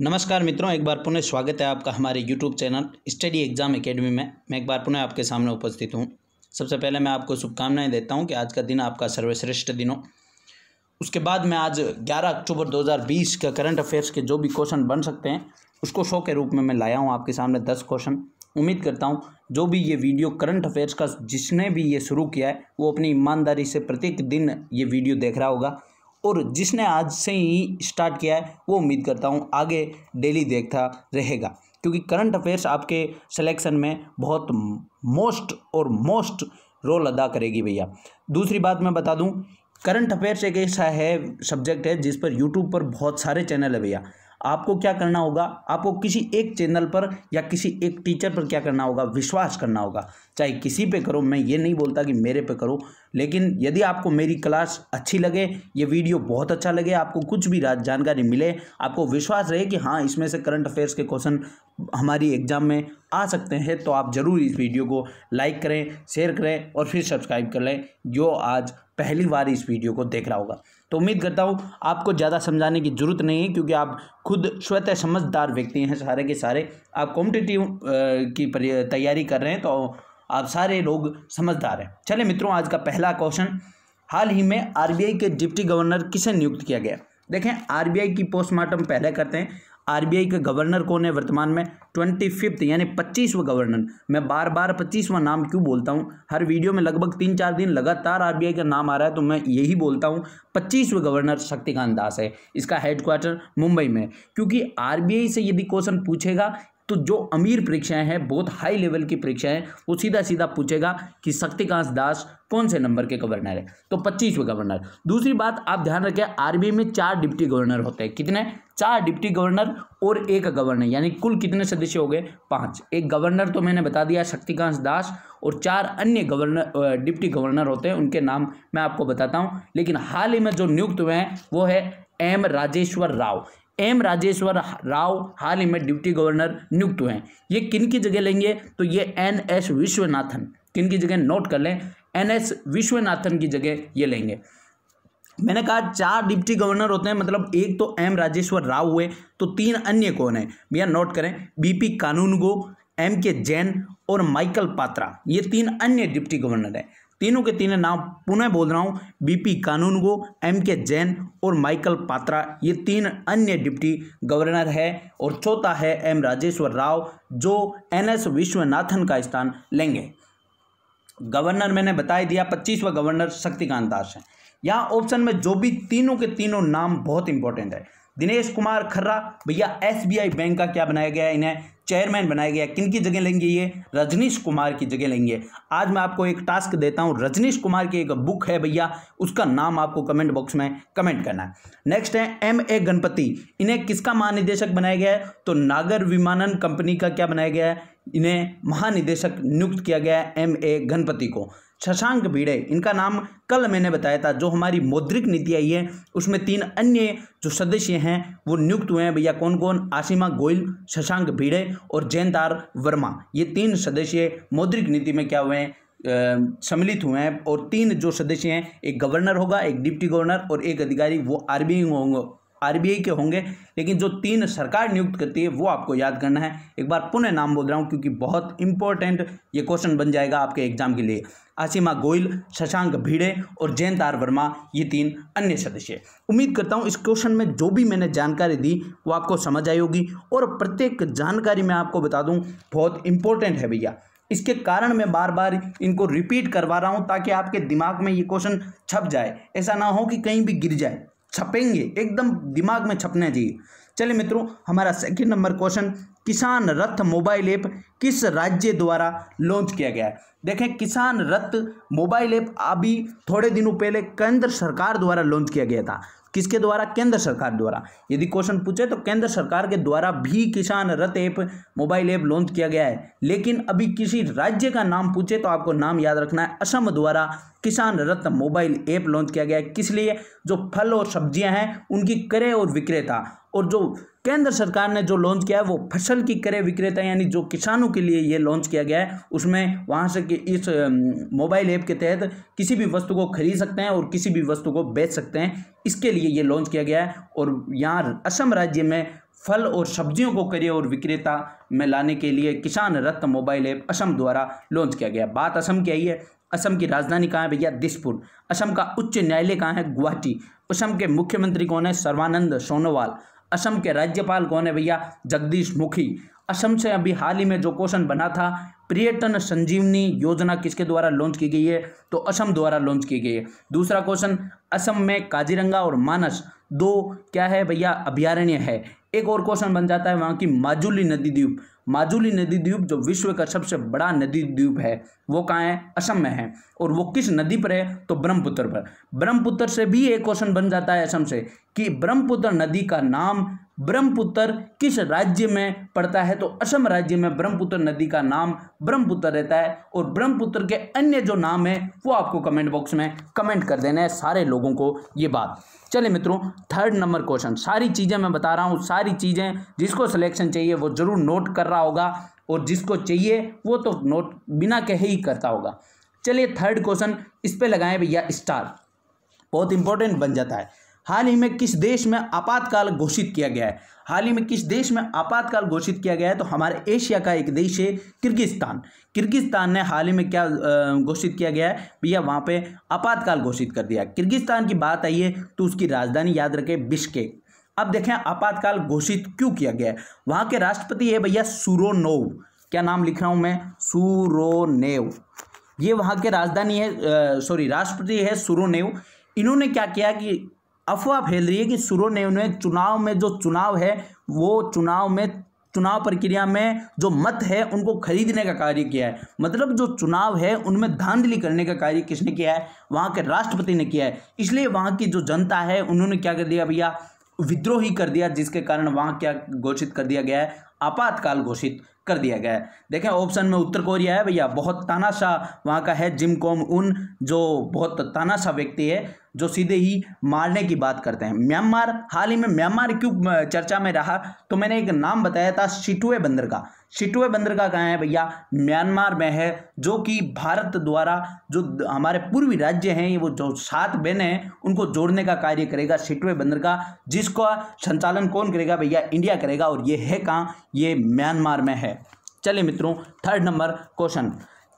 नमस्कार मित्रों एक बार पुनः स्वागत है आपका हमारे YouTube channel study exam academy में मैं एक बार पुनः आपके सामने उपस्थित हूँ सबसे पहले मैं आपको शुभकामनाएं देता हूँ कि आज का दिन आपका सर्वश्रेष्ठ दिन हो उसके बाद मैं आज 11 अक्टूबर 2020 का करंट अफेयर्स के जो भी क्वेश्चन बन सकते हैं उसको शो के रूप में मैं लाया हूँ आपके सामने दस क्वेश्चन उम्मीद करता हूँ जो भी ये वीडियो करंट अफेयर्स का जिसने भी ये शुरू किया है वो अपनी ईमानदारी से प्रत्येक दिन ये वीडियो देख रहा होगा और जिसने आज से ही स्टार्ट किया है वो उम्मीद करता हूँ आगे डेली देखता रहेगा क्योंकि करंट अफेयर्स आपके सिलेक्शन में बहुत मोस्ट और मोस्ट रोल अदा करेगी भैया दूसरी बात मैं बता दूँ करंट अफेयर्स एक ऐसा है सब्जेक्ट है जिस पर यूट्यूब पर बहुत सारे चैनल है भैया आपको क्या करना होगा आपको किसी एक चैनल पर या किसी एक टीचर पर क्या करना होगा विश्वास करना होगा चाहे किसी पे करो मैं ये नहीं बोलता कि मेरे पे करो लेकिन यदि आपको मेरी क्लास अच्छी लगे ये वीडियो बहुत अच्छा लगे आपको कुछ भी जानकारी मिले आपको विश्वास रहे कि हाँ इसमें से करंट अफेयर्स के क्वेश्चन हमारी एग्ज़ाम में आ सकते हैं तो आप ज़रूर इस वीडियो को लाइक करें शेयर करें और फिर सब्सक्राइब कर लें जो आज पहली बार इस वीडियो को देख रहा होगा तो उम्मीद करता हूँ आपको ज़्यादा समझाने की ज़रूरत नहीं है क्योंकि आप खुद स्वतः समझदार व्यक्ति हैं सारे के सारे आप कॉम्पिटिटिव की तैयारी कर रहे हैं तो आप सारे लोग समझदार हैं चले मित्रों आज का पहला क्वेश्चन हाल ही में आरबीआई के डिप्टी गवर्नर किसे नियुक्त किया गया देखें आरबीआई की पोस्टमार्टम पहले करते हैं आरबीआई के गवर्नर कौन है वर्तमान में ट्वेंटी फिफ्थ यानी पच्चीसवा गवर्नर मैं बार बार पच्चीसवा नाम क्यों बोलता हूँ हर वीडियो में लगभग तीन चार दिन लगातार आरबीआई का नाम आ रहा है तो मैं यही बोलता हूँ पच्चीसवा गवर्नर शक्तिकांत दास है इसका हेडक्वार्टर मुंबई में क्योंकि आरबीआई से यदि क्वेश्चन पूछेगा तो जो अमीर परीक्षाएं हैं बहुत हाई लेवल की परीक्षाएं वो सीधा सीधा पूछेगा कि शक्तिकांत दास कौन से नंबर के गवर्नर है तो पच्चीसवें गवर्नर दूसरी बात आप ध्यान रखें आरबी में चार डिप्टी गवर्नर होते हैं कितने चार डिप्टी गवर्नर और एक गवर्नर यानी कुल कितने सदस्य हो गए पाँच एक गवर्नर तो मैंने बता दिया शक्तिकांत दास और चार अन्य गवर्नर डिप्टी गवर्नर होते हैं उनके नाम मैं आपको बताता हूँ लेकिन हाल ही में जो नियुक्त हुए हैं वो है एम राजेश्वर राव एम राजेश्वर राव हाल ही में डिप्टी गवर्नर नियुक्त हुए हैं ये किन की जगह लेंगे तो ये एन एस विश्वनाथन किन की जगह नोट कर लें एन एस विश्वनाथन की जगह ये लेंगे मैंने कहा चार डिप्टी गवर्नर होते हैं मतलब एक तो एम राजेश्वर राव हुए तो तीन अन्य कौन है भैया नोट करें बीपी कानूनगो एम के जैन और माइकल पात्रा ये तीन अन्य डिप्टी गवर्नर हैं तीनों के तीनों नाम पुनः बोल रहा हूँ बीपी कानूनगो एम के जैन और माइकल पात्रा ये तीन अन्य डिप्टी गवर्नर है और चौथा है एम राजेश्वर राव जो एन एस विश्वनाथन का स्थान लेंगे गवर्नर मैंने बताया दिया पच्चीसवा गवर्नर शक्तिकांत दास है यहाँ ऑप्शन में जो भी तीनों के तीनों नाम बहुत इंपॉर्टेंट है दिनेश कुमार खर्रा भैया एसबीआई बैंक का क्या बनाया गया है इन्हें चेयरमैन बनाया गया किन की जगह लेंगे ये रजनीश कुमार की जगह लेंगे आज मैं आपको एक टास्क देता हूँ रजनीश कुमार की एक बुक है भैया उसका नाम आपको कमेंट बॉक्स में कमेंट करना है नेक्स्ट है एम ए गणपति इन्हें किसका महानिदेशक बनाया गया है तो नागर विमानन कंपनी का क्या बनाया गया है इन्हें महानिदेशक नियुक्त किया गया है एम ए गणपति को शशांक भिड़े इनका नाम कल मैंने बताया था जो हमारी मौद्रिक नीति आई है उसमें तीन अन्य जो सदस्य हैं वो नियुक्त हुए हैं भैया कौन कौन आशिमा गोयल शशांक भिड़े और जयंतार वर्मा ये तीन सदस्य मौद्रिक नीति में क्या हुए हैं सम्मिलित हुए हैं और तीन जो सदस्य हैं एक गवर्नर होगा एक डिप्टी गवर्नर और एक अधिकारी वो आरबी होंगे आरबीआई के होंगे लेकिन जो तीन सरकार नियुक्त करती है वो आपको याद करना है एक बार पुनः नाम बोल रहा हूँ क्योंकि बहुत इंपॉर्टेंट ये क्वेश्चन बन जाएगा आपके एग्जाम के लिए आसिमा गोयल शशांक भिड़े और जयंत आर वर्मा ये तीन अन्य सदस्य उम्मीद करता हूँ इस क्वेश्चन में जो भी मैंने जानकारी दी वो आपको समझ आई होगी और प्रत्येक जानकारी मैं आपको बता दूँ बहुत इंपॉर्टेंट है भैया इसके कारण मैं बार बार इनको रिपीट करवा रहा हूँ ताकि आपके दिमाग में ये क्वेश्चन छप जाए ऐसा ना हो कि कहीं भी गिर जाए छपेंगे एकदम दिमाग में छपने चाहिए चलिए मित्रों हमारा सेकंड नंबर क्वेश्चन किसान रथ मोबाइल ऐप किस राज्य द्वारा लॉन्च किया गया है देखें किसान रथ मोबाइल ऐप अभी थोड़े दिनों पहले केंद्र सरकार द्वारा लॉन्च किया गया था किसके द्वारा केंद्र सरकार द्वारा यदि क्वेश्चन पूछे तो केंद्र सरकार के द्वारा भी किसान रथ ऐप मोबाइल ऐप लॉन्च किया गया है लेकिन अभी किसी राज्य का नाम पूछे तो आपको नाम याद रखना है असम द्वारा किसान रत्न मोबाइल ऐप लॉन्च किया गया है किस लिए जो फल और सब्जियां हैं उनकी क्रय और विक्रेता और जो केंद्र सरकार ने जो लॉन्च किया है वो फसल की क्रय विक्रेता यानी जो किसानों के लिए ये लॉन्च किया गया है उसमें वहाँ से कि इस मोबाइल ऐप के तहत किसी भी वस्तु को खरीद सकते हैं और किसी भी वस्तु को बेच सकते हैं इसके लिए ये लॉन्च किया गया है और यहाँ असम राज्य में फल और सब्जियों को क्रय और विक्रेता में लाने के लिए किसान रत्न मोबाइल ऐप असम द्वारा लॉन्च किया गया बात असम की आई है असम की राजधानी कहाँ है भैया दिसपुर असम का उच्च न्यायालय कहाँ है गुवाहाटी असम के मुख्यमंत्री कौन है सर्वानंद सोनोवाल असम के राज्यपाल कौन है भैया जगदीश मुखी असम से अभी हाल ही में जो क्वेश्चन बना था पर्यटन संजीवनी योजना किसके द्वारा लॉन्च की गई है तो असम द्वारा लॉन्च की गई है दूसरा क्वेश्चन असम में काजीरंगा और मानस दो क्या है भैया अभ्यारण्य है एक और बन जाता है वहाँ की माजुली नदी द्वीप माजुली नदी द्वीप जो विश्व का सबसे बड़ा नदी द्वीप है वो कहाँ है असम में है और वो किस नदी पर है तो ब्रह्मपुत्र पर ब्रह्मपुत्र से भी एक क्वेश्चन बन जाता है असम से कि ब्रह्मपुत्र नदी का नाम ब्रह्मपुत्र किस राज्य में पड़ता है तो असम राज्य में ब्रह्मपुत्र नदी का नाम ब्रह्मपुत्र रहता है और ब्रह्मपुत्र के अन्य जो नाम है वो आपको कमेंट बॉक्स में कमेंट कर देना है सारे लोगों को ये बात चले मित्रों थर्ड नंबर क्वेश्चन सारी चीज़ें मैं बता रहा हूँ सारी चीज़ें जिसको सिलेक्शन चाहिए वो ज़रूर नोट कर रहा होगा और जिसको चाहिए वो तो नोट बिना कहे ही करता होगा चलिए थर्ड क्वेश्चन इस पर लगाएं भैया स्टार बहुत इंपॉर्टेंट बन जाता है हाल ही में किस देश में आपातकाल घोषित किया गया है हाल ही में किस देश में आपातकाल घोषित किया गया है तो हमारे एशिया का एक देश है किर्गिस्तान किर्गिस्तान ने हाल ही में क्या घोषित किया गया है भैया वहाँ पे आपातकाल घोषित कर दिया किर्गिस्तान की बात आई है तो उसकी राजधानी याद रखें बिश्केक अब देखें आपातकाल घोषित क्यों किया गया है वहाँ के राष्ट्रपति है भैया सूरोनोव क्या नाम लिख रहा हूँ मैं सूरोनेव ये वहाँ के राजधानी है सॉरी राष्ट्रपति है सूरोनेव इन्होंने क्या किया कि अफवाह फैल रही है कि सुरो ने उन्हें चुनाव में जो चुनाव है वो चुनाव में चुनाव प्रक्रिया में जो मत है उनको खरीदने का कार्य किया है मतलब जो चुनाव है उनमें धांधली करने का कार्य किसने किया है वहाँ के राष्ट्रपति ने किया है इसलिए वहाँ की जो जनता है उन्होंने क्या कर दिया भैया विद्रोही कर दिया जिसके कारण वहाँ क्या घोषित कर दिया गया है आपातकाल घोषित कर दिया गया है देखें ऑप्शन में उत्तर कोरिया है भैया बहुत तानाशाह वहाँ का है जिम कॉम उन जो बहुत तानाशाह व्यक्ति है जो सीधे ही मारने की बात करते हैं म्यांमार हाल ही में म्यांमार क्यों चर्चा में रहा तो मैंने एक नाम बताया था शिटुए बंदर का शिटुए बंदर का कहाँ है भैया म्यांमार में है जो कि भारत द्वारा जो हमारे पूर्वी राज्य हैं ये वो जो सात बहने हैं उनको जोड़ने का कार्य करेगा शिटुए बंदर का जिसका संचालन कौन करेगा भैया इंडिया करेगा और ये है कहाँ ये म्यांमार में है चलिए मित्रों थर्ड नंबर क्वेश्चन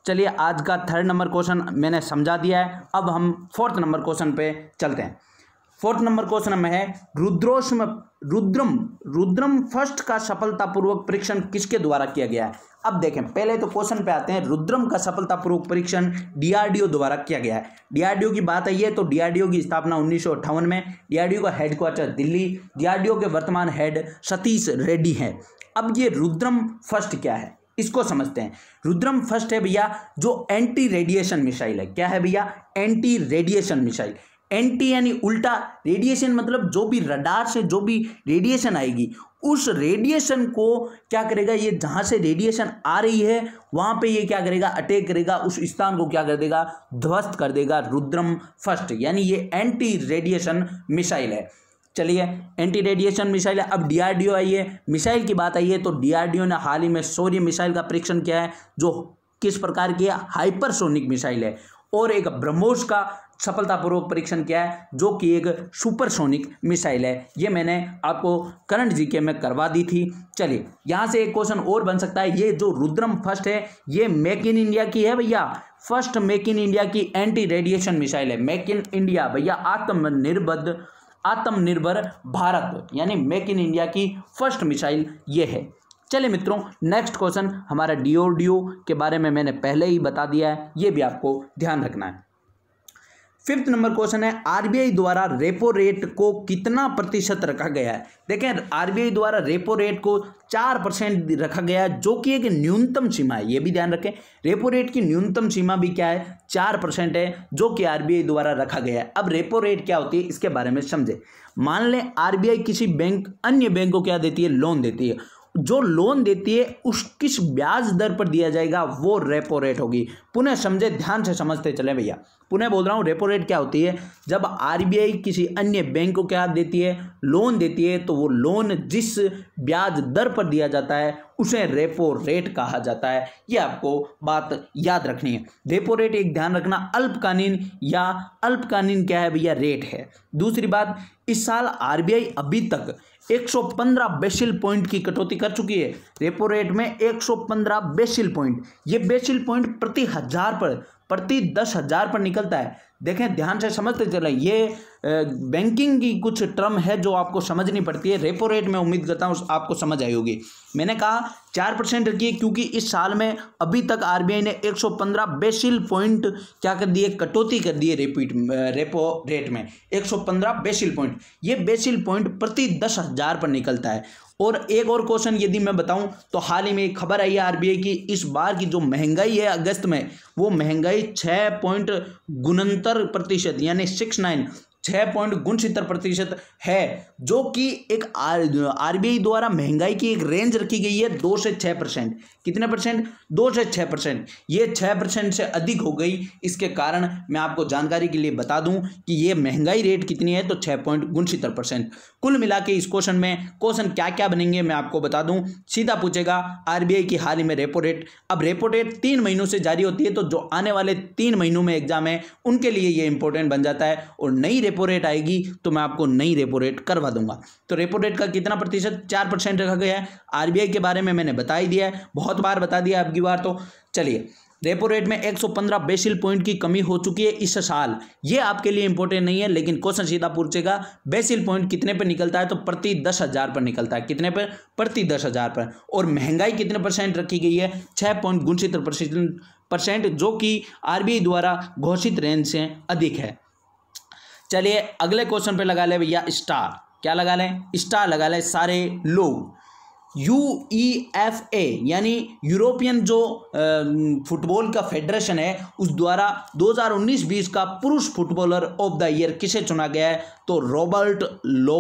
चलिए आज का थर्ड नंबर क्वेश्चन मैंने समझा दिया है अब हम फोर्थ नंबर क्वेश्चन पे चलते हैं फोर्थ नंबर क्वेश्चन में है रुद्रोष्म रुद्रम रुद्रम फर्स्ट का सफलतापूर्वक परीक्षण किसके द्वारा किया गया है अब देखें पहले तो क्वेश्चन पे आते हैं रुद्रम का सफलतापूर्वक परीक्षण डीआरडीओ द्वारा किया गया है डीआरडीओ की बात आई है तो डीआरडीओ की स्थापना उन्नीस में डीआरडीओ का हेडक्वार्टर दिल्ली डीआरडीओ के वर्तमान हेड सतीश रेड्डी हैं अब ये रुद्रम फर्स्ट क्या है इसको समझते हैं रुद्रम फर्स्ट है भैया जो एंटी रेडिएशन मिसाइल है क्या है भैया एंटी रेडिएशन मिसाइल एंटी यानी उल्टा रेडिएशन मतलब जो भी रडार से जो भी रेडिएशन आएगी उस रेडिएशन को क्या करेगा ये जहां से रेडिएशन आ रही है वहां पे ये क्या करेगा अटैक करेगा उस स्थान को क्या कर देगा ध्वस्त कर देगा रुद्रम फर्स्ट यानी ये एंटी रेडिएशन मिसाइल है चलिए एंटी रेडिएशन मिसाइल है अब डीआरडीओ आई है मिसाइल की बात आई है तो डीआरडीओ ने हाल ही में सौर्य मिसाइल का परीक्षण किया है जो किस प्रकार की हाइपरसोनिक मिसाइल है और एक ब्रह्मोस का सफलतापूर्वक परीक्षण किया है जो कि एक सुपरसोनिक मिसाइल है ये मैंने आपको करंट जीके में करवा दी थी चलिए यहाँ से एक क्वेश्चन और बन सकता है ये जो रुद्रम फर्स्ट है ये मेक इन इंडिया की है भैया फर्स्ट मेक इन इंडिया की एंटी रेडिएशन मिसाइल है मेक इन इंडिया भैया आत्मनिर्भर आत्मनिर्भर भारत यानी मेक इन इंडिया की फर्स्ट मिसाइल ये है चलिए मित्रों नेक्स्ट क्वेश्चन हमारा डीओडीओ के बारे में मैंने पहले ही बता दिया है ये भी आपको ध्यान रखना है फिफ्थ नंबर क्वेश्चन है आरबीआई द्वारा रेपो रेट को कितना प्रतिशत रखा गया है देखें आरबीआई द्वारा रेपो रेट को चार परसेंट रखा गया है जो कि एक न्यूनतम सीमा है ये भी ध्यान रखें रेपो रेट की न्यूनतम सीमा भी क्या है चार परसेंट है जो कि आरबीआई द्वारा रखा गया है अब रेपो रेट क्या होती है इसके बारे में समझें मान लें आरबीआई किसी बैंक अन्य बैंक को क्या देती है लोन देती है जो लोन देती है उस किस ब्याज दर पर दिया जाएगा वो रेपो रेट होगी पुनः समझे ध्यान से समझते चले भैया पुनः बोल रहा हूँ रेपो रेट क्या होती है जब आरबीआई किसी अन्य बैंक को क्या देती है लोन देती है तो वो लोन जिस ब्याज दर पर दिया जाता है उसे रेपो रेट कहा जाता है ये आपको बात याद रखनी है रेपो रेट एक ध्यान रखना अल्पकालीन या अल्पकालीन क्या है भैया रेट है दूसरी बात इस साल आरबीआई अभी तक 115 बेसिल पॉइंट की कटौती कर चुकी है रेपो रेट में 115 बेसिल पॉइंट ये बेसिल पॉइंट प्रति हजार पर प्रति दस हजार पर निकलता है देखें ध्यान से समझते चले ये बैंकिंग की कुछ टर्म है जो आपको समझनी पड़ती है रेपो रेट में उम्मीद करता हूँ आपको समझ आई होगी मैंने कहा चार परसेंट रखिए क्योंकि इस साल में अभी तक आरबीआई ने 115 बेसिल पॉइंट क्या कर दिए कटौती कर दिए रेपीट रेपो रेट में 115 बेसिल पॉइंट ये बेसिल पॉइंट प्रति दस हज़ार पर निकलता है और एक और क्वेश्चन यदि मैं बताऊं तो हाल ही में एक खबर आई है आरबीआई की इस बार की जो महंगाई है अगस्त में वो महंगाई छः पॉइंट गुणंतर प्रतिशत यानी सिक्स नाइन छः पॉइंट गुणसितर प्रतिशत है जो कि एक आरबीआई द्वारा महंगाई की एक रेंज रखी गई है दो से छः परसेंट कितने परसेंट दो से छः परसेंट ये छः परसेंट से अधिक हो गई इसके कारण मैं आपको जानकारी के लिए बता दूं कि ये महंगाई रेट कितनी है तो छः पॉइंट गुणसितर परसेंट कुल मिला के इस क्वेश्चन में क्वेश्चन क्या क्या बनेंगे मैं आपको बता दूँ सीधा पूछेगा आर की हाल ही में रेपो रेट अब रेपो रेट तीन महीनों से जारी होती है तो जो आने वाले तीन महीनों में एग्जाम है उनके लिए ये इंपॉर्टेंट बन जाता है और नई रेपो रेट आएगी तो मैं आपको नई रेपो रेट करवा दूंगा तो रेपो रेट का कितना प्रतिशत चार परसेंट रखा गया है आरबीआई के बारे में मैंने बता ही दिया है बहुत बार बता दिया आपकी बार तो चलिए रेपो रेट में 115 सौ बेसिल पॉइंट की कमी हो चुकी है इस साल ये आपके लिए इंपॉर्टेंट नहीं है लेकिन क्वेश्चन सीधा पूछेगा बेसिल पॉइंट कितने पर निकलता है तो प्रति दस हज़ार पर निकलता है कितने पर प्रति दस हज़ार पर और महंगाई कितने परसेंट रखी गई है छः पॉइंट गुणसितर परसेंट जो कि आरबीआई द्वारा घोषित रेंज से अधिक है चलिए अगले क्वेश्चन पे लगा ले भैया स्टार क्या लगा लें स्टार लगा लें सारे लोग यू ई एफ ए यानी यूरोपियन जो फुटबॉल का फेडरेशन है उस द्वारा 2019-20 का पुरुष फुटबॉलर ऑफ द ईयर किसे चुना गया है तो रॉबर्ट लो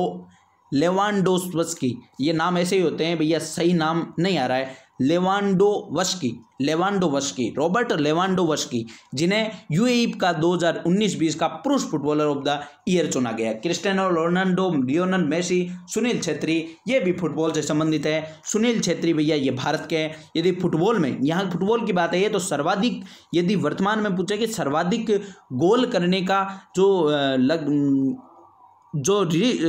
लेवानडोस्वस्की ये नाम ऐसे ही होते हैं भैया सही नाम नहीं आ रहा है लेवांडोवस्की वस्की रॉबर्ट लेवांडोवस्की जिन्हें यूएई का 2019-20 का पुरुष फुटबॉलर ऑफ द ईयर चुना गया Cristiano Ronaldo Lionel Messi Sunil Chhetri ये भी फुटबॉल से संबंधित है सुनील छेत्री भैया ये भारत के हैं यदि फुटबॉल में यहाँ फुटबॉल की बात है तो सर्वाधिक यदि वर्तमान में पूछे कि सर्वाधिक गोल करने का जो लग जो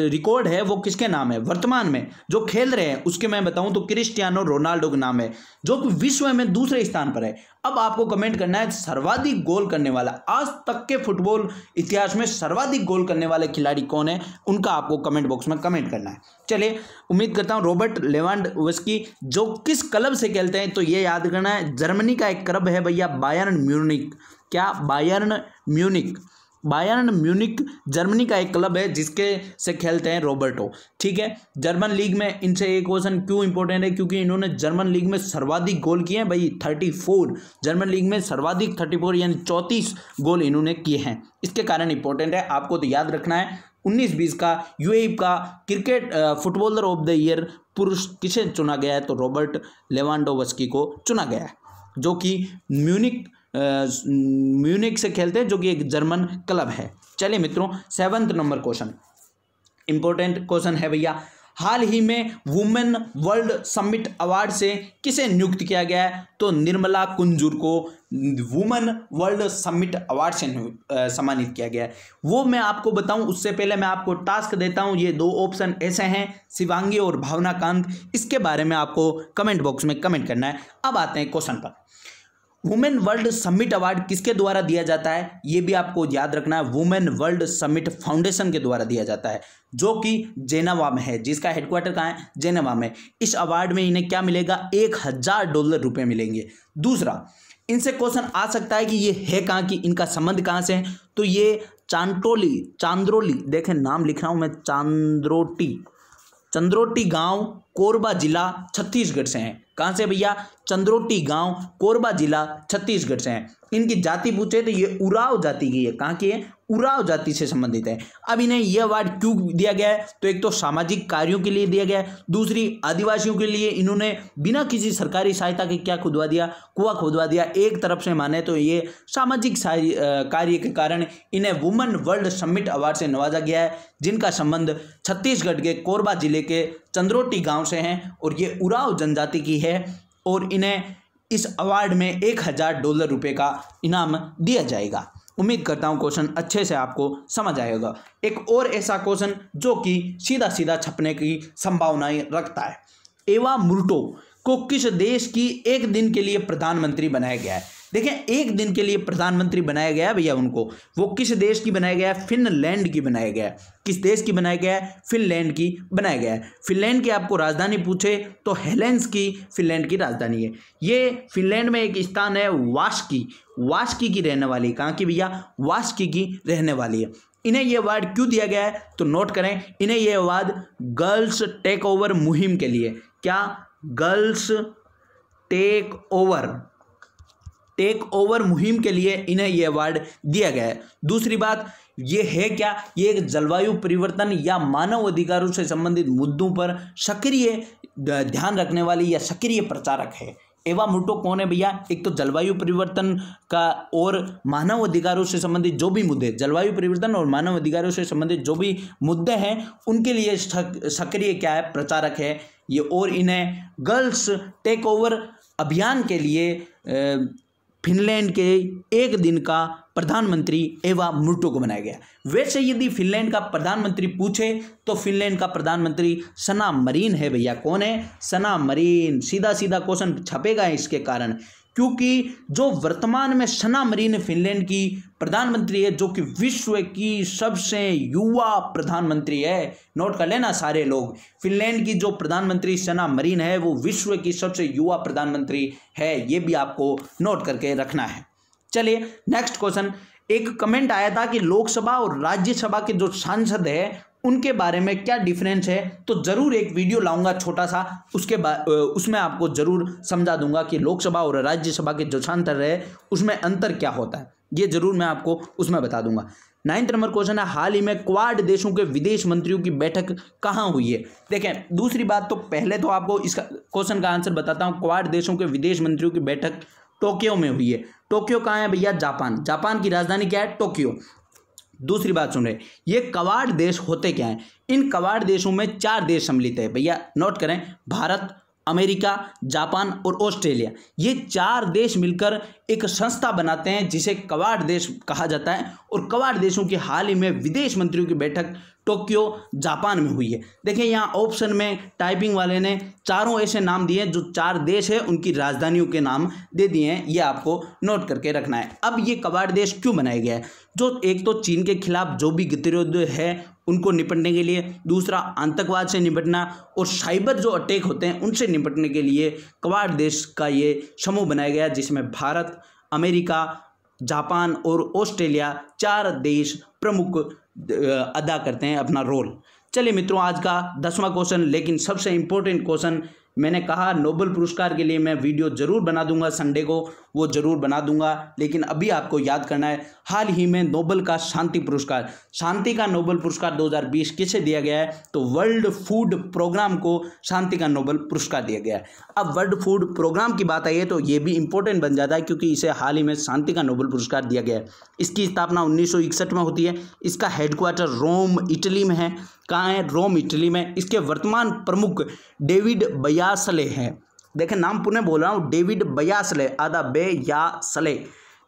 रिकॉर्ड है वो किसके नाम है वर्तमान में जो खेल रहे हैं उसके मैं बताऊं तो क्रिस्टियानो रोनाल्डो का नाम है जो विश्व में दूसरे स्थान पर है अब आपको कमेंट करना है सर्वाधिक गोल करने वाला आज तक के फुटबॉल इतिहास में सर्वाधिक गोल करने वाले खिलाड़ी कौन है उनका आपको कमेंट बॉक्स में कमेंट करना है चलिए उम्मीद करता हूँ रॉबर्ट लेवांड वस्की जो किस क्लब से खेलते हैं तो ये याद करना है जर्मनी का एक क्लब है भैया बायर्न म्यूनिक क्या Bayern Munich Bayern Munich Germany का एक क्लब है जिसके से खेलते हैं रॉबर्टो ठीक है जर्मन लीग में इनसे एक क्वेश्चन क्यों इंपॉर्टेंट है क्योंकि इन्होंने जर्मन लीग में सर्वाधिक गोल किए हैं भाई थर्टी फोर जर्मन लीग में सर्वाधिक थर्टी फोर यानी चौंतीस गोल इन्होंने किए हैं इसके कारण इंपॉर्टेंट है आपको तो याद रखना है उन्नीस बीस का यू का cricket footballer of the year पुरुष किसे चुना गया है तो रॉबर्ट लेवांडोवस्की को चुना गया है जो कि म्यूनिक म्यूनिक से खेलते हैं जो कि एक जर्मन क्लब है चलिए मित्रों seventh number question important question है भैया हाल ही में वुमेन वर्ल्ड समिट अवार्ड से किसे नियुक्त किया गया है तो निर्मला कुंजूर को वुमेन वर्ल्ड समिट अवार्ड से सम्मानित किया गया है वो मैं आपको बताऊं उससे पहले मैं आपको टास्क देता हूं ये दो ऑप्शन ऐसे हैं शिवांगी और भावना कांत इसके बारे में आपको कमेंट बॉक्स में कमेंट करना है अब आते हैं क्वेश्चन पर वुमेन वर्ल्ड समिट अवार्ड किसके द्वारा दिया जाता है ये भी आपको याद रखना है वुमेन वर्ल्ड समिट फाउंडेशन के द्वारा दिया जाता है जो कि जेनावा में है जिसका हेडक्वार्टर कहाँ है जेनावा में इस अवार्ड में इन्हें क्या मिलेगा एक हज़ार डॉलर रुपये मिलेंगे दूसरा इनसे क्वेश्चन आ सकता है कि ये है कहाँ की इनका संबंध कहाँ से है तो ये चांटोली चांद्रोली देखें नाम लिख रहा हूँ मैं चांद्रोटी चंद्रोटी गांव कोरबा जिला छत्तीसगढ़ से हैं कहाँ से भैया चंद्रोटी गांव कोरबा जिला छत्तीसगढ़ से हैं इनकी जाति पूछे तो ये उराव जाति की है कहाँ की है उराव जाति से संबंधित है अब इन्हें यह अवार्ड क्यों दिया गया है तो एक तो सामाजिक कार्यों के लिए दिया गया है दूसरी आदिवासियों के लिए इन्होंने बिना किसी सरकारी सहायता के क्या खुदवा दिया कुआ खुदवा दिया एक तरफ से माने तो ये सामाजिक कार्य के कारण इन्हें वुमेन वर्ल्ड समिट अवार्ड से नवाजा गया है जिनका संबंध छत्तीसगढ़ के कोरबा जिले के चंद्रोटी गांव से हैं और ये उराव जनजाति की है और इन्हें इस अवार्ड में एक हज़ार डॉलर रुपये का इनाम दिया जाएगा उम्मीद करता हूँ क्वेश्चन अच्छे से आपको समझ आएगा एक और ऐसा क्वेश्चन जो कि सीधा सीधा छपने की संभावनाएं रखता है एवा मुर्टो को किस देश की एक दिन के लिए प्रधानमंत्री बनाया गया है देखें एक दिन के लिए प्रधानमंत्री बनाया गया भैया उनको वो किस देश की बनाया गया है फिनलैंड की बनाया गया है किस देश की बनाया गया है फिनलैंड की बनाया गया है फिनलैंड की आपको राजधानी पूछे तो हेलेंस की फिनलैंड की राजधानी है ये फिनलैंड में एक स्थान है वास्की वास्की की रहने वाली कहाँ की भैया वास्की की रहने वाली है इन्हें यह अवार्ड क्यों दिया गया है तो नोट करें इन्हें यह अवार्ड गर्ल्स टेक ओवर मुहिम के लिए क्या girls take over take over मुहिम के लिए इन्हें ये अवार्ड दिया गया है दूसरी बात ये है क्या ये एक जलवायु परिवर्तन या मानव अधिकारों से संबंधित मुद्दों पर सक्रिय ध्यान रखने वाली या सक्रिय प्रचारक है एवा मुटो कौन है भैया एक तो जलवायु परिवर्तन का और मानव अधिकारों से संबंधित जो भी मुद्दे जलवायु परिवर्तन और मानव अधिकारों से संबंधित जो भी मुद्दे हैं उनके लिए सक्रिय क्या है प्रचारक है ये और इन्हें गर्ल्स टेक ओवर अभियान के लिए फिनलैंड के एक दिन का प्रधानमंत्री एवा मुर्टो को बनाया गया वैसे यदि फिनलैंड का प्रधानमंत्री पूछे तो फिनलैंड का प्रधानमंत्री सना मरीन है भैया कौन है सना मरीन सीधा सीधा क्वेश्चन छपेगा इसके कारण क्योंकि जो वर्तमान में सना मरीन फिनलैंड की प्रधानमंत्री है जो कि विश्व की सबसे युवा प्रधानमंत्री है नोट कर लेना सारे लोग फिनलैंड की जो प्रधानमंत्री सना मरीन है वो विश्व की सबसे युवा प्रधानमंत्री है ये भी आपको नोट करके रखना है चलिए नेक्स्ट क्वेश्चन एक कमेंट आया था कि लोकसभा और राज्यसभा के जो सांसद है उनके बारे में क्या डिफरेंस है तो ज़रूर एक वीडियो लाऊंगा छोटा सा उसके उसमें आपको ज़रूर समझा दूंगा कि लोकसभा और राज्यसभा के जो छांतर रहे उसमें अंतर क्या होता है ये जरूर मैं आपको उसमें बता दूंगा नाइन्थ नंबर क्वेश्चन है हाल ही में क्वाड देशों के विदेश मंत्रियों की बैठक कहाँ हुई है देखें दूसरी बात तो पहले तो आपको इसका क्वेश्चन का आंसर बताता हूँ क्वाड देशों के विदेश मंत्रियों की बैठक टोक्यो में हुई है टोक्यो कहाँ है भैया जापान जापान की राजधानी क्या है टोक्यो दूसरी बात सुन रहे ये कवाड़ देश होते क्या हैं इन कवाड़ देशों में चार देश सम्मिलित है भैया नोट करें भारत अमेरिका जापान और ऑस्ट्रेलिया ये चार देश मिलकर एक संस्था बनाते हैं जिसे कवाड़ देश कहा जाता है और कवाड़ देशों की हाल ही में विदेश मंत्रियों की बैठक टोक्यो जापान में हुई है देखिए यहाँ ऑप्शन में टाइपिंग वाले ने चारों ऐसे नाम दिए जो चार देश है उनकी राजधानियों के नाम दे दिए हैं ये आपको नोट करके रखना है अब ये कबाड़ देश क्यों बनाया गया है जो एक तो चीन के खिलाफ जो भी गतिरोध है उनको निपटने के लिए दूसरा आतंकवाद से निपटना और साइबर जो अटैक होते हैं उनसे निपटने के लिए क्वाड देश का ये समूह बनाया गया जिसमें भारत अमेरिका जापान और ऑस्ट्रेलिया चार देश प्रमुख अदा करते हैं अपना रोल चलिए मित्रों आज का दसवां क्वेश्चन लेकिन सबसे इम्पोर्टेंट क्वेश्चन मैंने कहा नोबल पुरस्कार के लिए मैं वीडियो ज़रूर बना दूंगा संडे को वो ज़रूर बना दूंगा लेकिन अभी आपको याद करना है हाल ही में नोबल का शांति पुरस्कार शांति का नोबल पुरस्कार 2020 किसे दिया गया है तो वर्ल्ड फूड प्रोग्राम को शांति का नोबल पुरस्कार दिया गया है अब वर्ल्ड फूड प्रोग्राम की बात आई है तो ये भी इंपॉर्टेंट बन जाता है क्योंकि इसे हाल ही में शांति का नोबल पुरस्कार दिया गया है इसकी स्थापना उन्नीस में होती है इसका हेडक्वार्टर रोम इटली में है कहाँ है रोम इटली में इसके वर्तमान प्रमुख डेविड बयासले हैं देखें नाम पुनः बोल रहा हूँ डेविड बयासले आदा बे या सले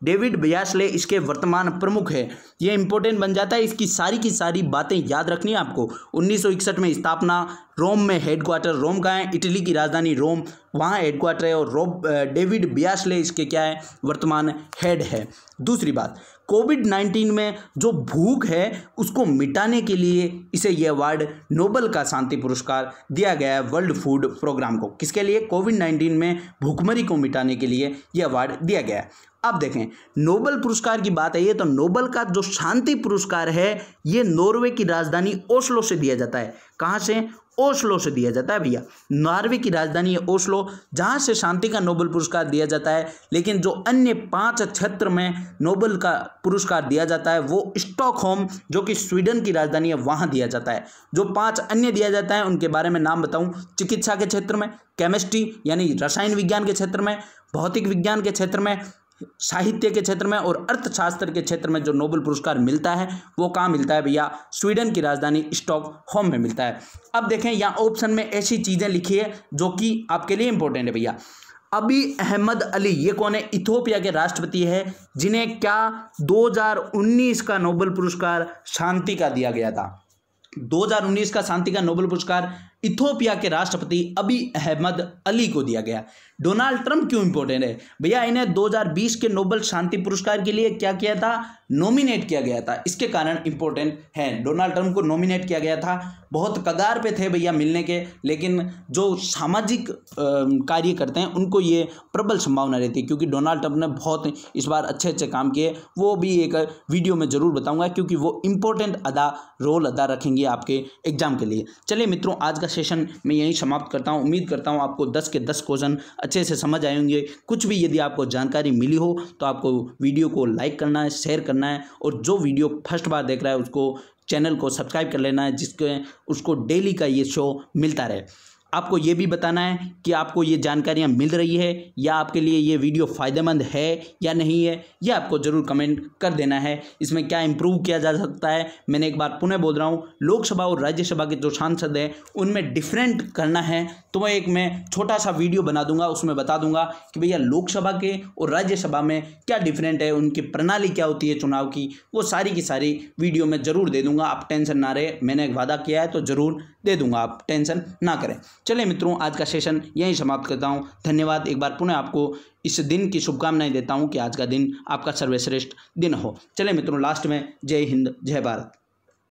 डेविड बयासले इसके वर्तमान प्रमुख है ये इंपॉर्टेंट बन जाता है इसकी सारी की सारी बातें याद रखनी है आपको 1961 में स्थापना रोम में हेडक्वार्टर रोम का है इटली की राजधानी रोम वहाँ हेडक्वार्टर है और रोब डेविड बियासले इसके क्या है वर्तमान हेड है दूसरी बात कोविड नाइन्टीन में जो भूख है उसको मिटाने के लिए इसे यह अवार्ड नोबल का शांति पुरस्कार दिया गया है वर्ल्ड फूड प्रोग्राम को किसके लिए कोविड नाइन्टीन में भूखमरी को मिटाने के लिए यह अवार्ड दिया गया है अब देखें नोबल पुरस्कार की बात है ये तो नोबल का जो शांति पुरस्कार है ये नॉर्वे की राजधानी ओस्लो से दिया जाता है कहाँ से ओस्लो से दिया जाता है भैया नॉर्वे की राजधानी है ओस्लो जहाँ से शांति का नोबल पुरस्कार दिया जाता है लेकिन जो अन्य पांच क्षेत्र में नोबल का पुरस्कार दिया जाता है वो स्टॉकहोम जो कि स्वीडन की राजधानी है वहाँ दिया जाता है जो पांच अन्य दिया जाता है उनके बारे में नाम बताऊँ चिकित्सा के क्षेत्र में केमिस्ट्री यानी रसायन विज्ञान के क्षेत्र में भौतिक विज्ञान के क्षेत्र में साहित्य के क्षेत्र में और अर्थशास्त्र के क्षेत्र में जो नोबल पुरस्कार मिलता है वो कहाँ मिलता है भैया स्वीडन की राजधानी स्टॉक होम में मिलता है अब देखें यहाँ ऑप्शन में ऐसी चीज़ें लिखी है जो कि आपके लिए इंपॉर्टेंट है भैया अभी अहमद अली ये कौन है इथोपिया के राष्ट्रपति है जिन्हें क्या 2019 का नोबल पुरस्कार शांति का दिया गया था 2019 का शांति का नोबल पुरस्कार इथोपिया के राष्ट्रपति अबी अहमद अली को दिया गया डोनाल्ड ट्रंप क्यों इंपॉर्टेंट है भैया इन्हें 2020 के नोबल शांति पुरस्कार के लिए क्या किया था नॉमिनेट किया गया था इसके कारण इंपोर्टेंट है डोनाल्ड ट्रंप को नॉमिनेट किया गया था बहुत कगार पे थे भैया मिलने के लेकिन जो सामाजिक कार्य करते हैं उनको ये प्रबल संभावना रहती है क्योंकि डोनाल्ड ट्रंप ने बहुत इस बार अच्छे अच्छे काम किए वो भी एक वीडियो में ज़रूर बताऊंगा क्योंकि वो इंपॉर्टेंट अदा रोल अदा रखेंगे आपके एग्जाम के लिए चलिए मित्रों आज का का सेशन मैं यहीं समाप्त करता हूँ उम्मीद करता हूँ आपको दस के दस क्वेश्चन अच्छे से समझ आए होंगे कुछ भी यदि आपको जानकारी मिली हो तो आपको वीडियो को लाइक करना है शेयर करना है और जो वीडियो फर्स्ट बार देख रहा है उसको चैनल को सब्सक्राइब कर लेना है जिसके उसको डेली का ये शो मिलता रहे आपको ये भी बताना है कि आपको ये जानकारियाँ मिल रही है या आपके लिए ये वीडियो फ़ायदेमंद है या नहीं है यह आपको ज़रूर कमेंट कर देना है इसमें क्या इम्प्रूव किया जा सकता है मैंने एक बार पुनः बोल रहा हूँ लोकसभा और राज्यसभा के जो सांसद हैं उनमें डिफरेंट करना है तो मैं एक मैं छोटा सा वीडियो बना दूंगा उसमें बता दूंगा कि भैया लोकसभा के और राज्यसभा में क्या डिफरेंट है उनकी प्रणाली क्या होती है चुनाव की वो सारी की सारी वीडियो में ज़रूर दे दूँगा आप टेंशन ना रहे मैंने एक वादा किया है तो ज़रूर दे दूंगा आप टेंशन ना करें चले मित्रों आज का सेशन यहीं समाप्त करता हूँ धन्यवाद एक बार पुनः आपको इस दिन की शुभकामनाएं देता हूँ कि आज का दिन आपका सर्वश्रेष्ठ दिन हो चले मित्रों लास्ट में जय हिंद जय भारत